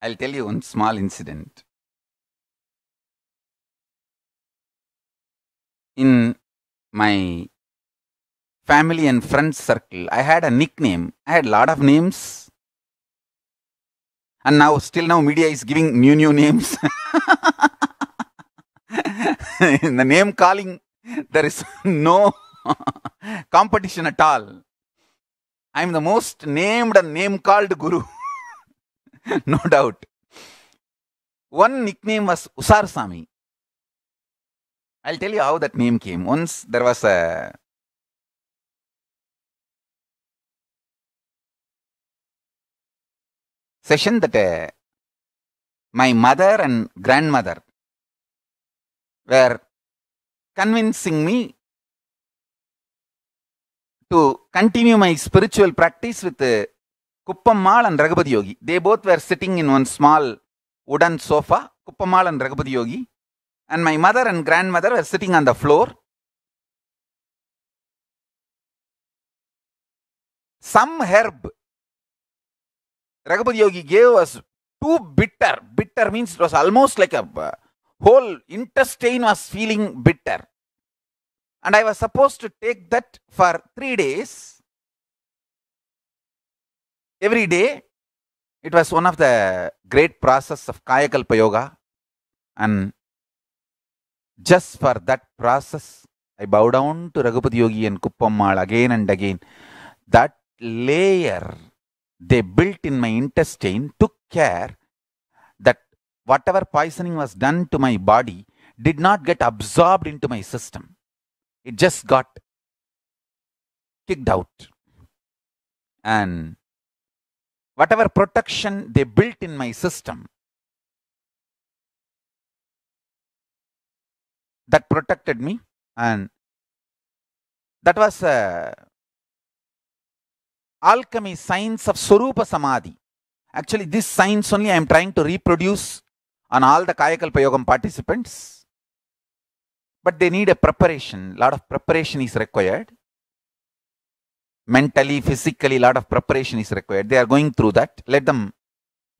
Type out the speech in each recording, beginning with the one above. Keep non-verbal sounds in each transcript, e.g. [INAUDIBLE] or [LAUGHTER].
I'll tell you one small incident. In my family and friends circle, I had a nickname. I had a lot of names. And now, still now, media is giving new, new names. In [LAUGHS] the name calling, there is [LAUGHS] no [LAUGHS] competition at all. I am the most named and name called guru. [LAUGHS] no doubt. One nickname was Usar Sami. I'll tell you how that name came. Once there was a session that uh, my mother and grandmother were convincing me to continue my spiritual practice with uh, Kuppamal and Raghupathi Yogi. They both were sitting in one small wooden sofa, Kuppamal and Raghupathi Yogi. And my mother and grandmother were sitting on the floor. Some herb Raghupathi Yogi gave us too bitter. Bitter means it was almost like a uh, whole intestine was feeling bitter. And I was supposed to take that for three days every day it was one of the great process of kayakalpa yoga and just for that process i bow down to raghupati yogi and kuppammal again and again that layer they built in my intestine took care that whatever poisoning was done to my body did not get absorbed into my system it just got kicked out and whatever protection they built in my system, that protected me and that was uh, alchemy science of surupa Samadhi. Actually, this science only I am trying to reproduce on all the Kayakalpa Yogam participants. But they need a preparation, lot of preparation is required mentally, physically, a lot of preparation is required. They are going through that. Let them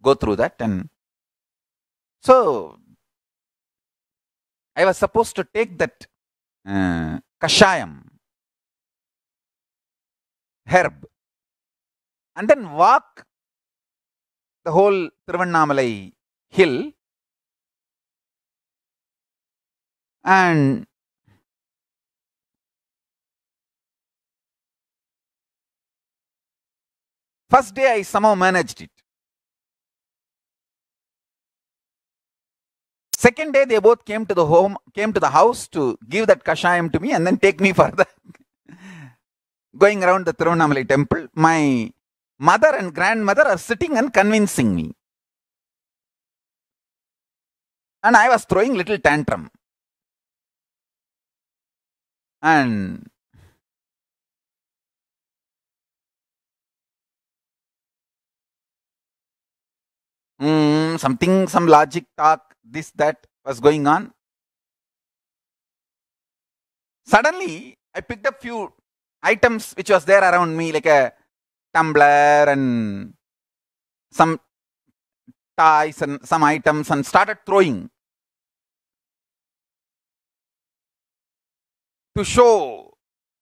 go through that. And so, I was supposed to take that uh, kashayam herb and then walk the whole Tiruvannamalai hill and First day, I somehow managed it. Second day, they both came to the home, came to the house to give that kashayam to me and then take me [LAUGHS] for the going around the Thirunamalai temple. My mother and grandmother are sitting and convincing me. And I was throwing little tantrum. And something, some logic talk, this, that was going on. Suddenly, I picked up few items which was there around me, like a tumbler and some ties and some items, and started throwing to show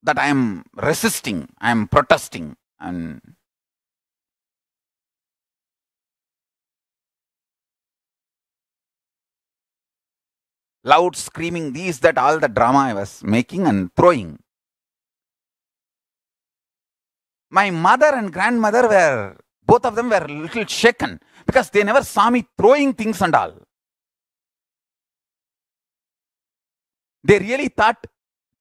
that I am resisting, I am protesting, and loud screaming, these, that, all the drama I was making and throwing. My mother and grandmother were, both of them were a little shaken because they never saw me throwing things and all. They really thought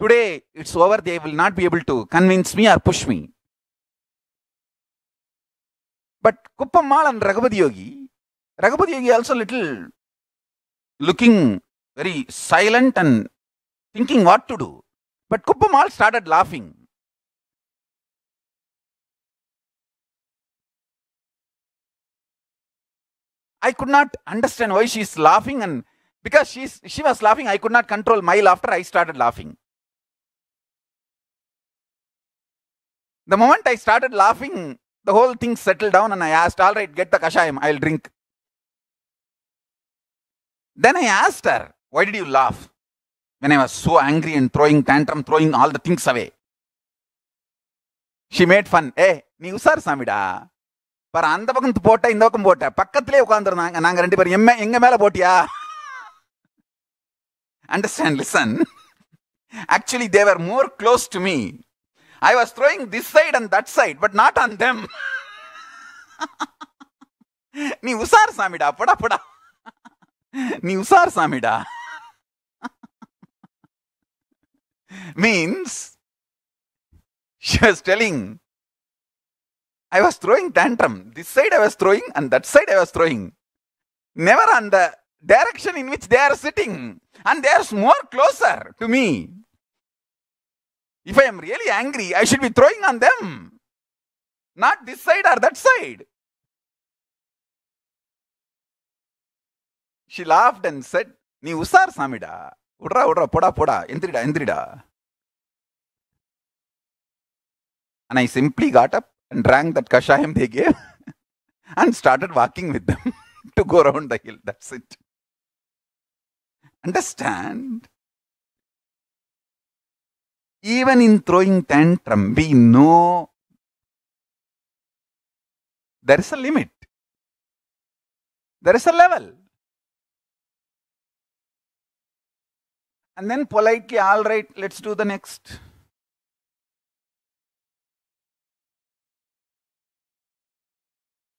today it's over, they will not be able to convince me or push me. But Kuppamal and Raghupathi Yogi, Raghupathi Yogi also little looking very silent and thinking what to do. But Kuppamal started laughing. I could not understand why she is laughing, and because she's, she was laughing, I could not control my laughter. I started laughing. The moment I started laughing, the whole thing settled down, and I asked, All right, get the kashayam, I'll drink. Then I asked her, why did you laugh? When I was so angry and throwing tantrum, throwing all the things away. She made fun ஏ நீ உஷார் சாமிடா பாரு அந்த பக்கம் போட்ட இந்த பக்கம் போட்ட பக்கத்திலே உட்காந்துருந்தாங்க நாங்க ரெண்டு பேரும் எம்ம எங்க மேல போட்டியா understand listen actually they were more close to me I was throwing this side and that side but not on them நீ உஷார் சாமிடா படா படா நீ உஷார் சாமிடா means she was telling, I was throwing tantrum. This side I was throwing, and that side I was throwing. Never on the direction in which they are sitting. And they are more closer to me. If I am really angry, I should be throwing on them. Not this side or that side. She laughed and said, நீ உசார் சாமிடா விட்றா விட்றா போடா போடா எந்திரிடா எந்திரிடா And I simply got up and drank that kashayam they gave [LAUGHS] and started walking with them [LAUGHS] to go around the hill. That's it. Understand? Even in throwing tantrum, we know there is a limit, there is a level. and then politely, all right, let's do the next.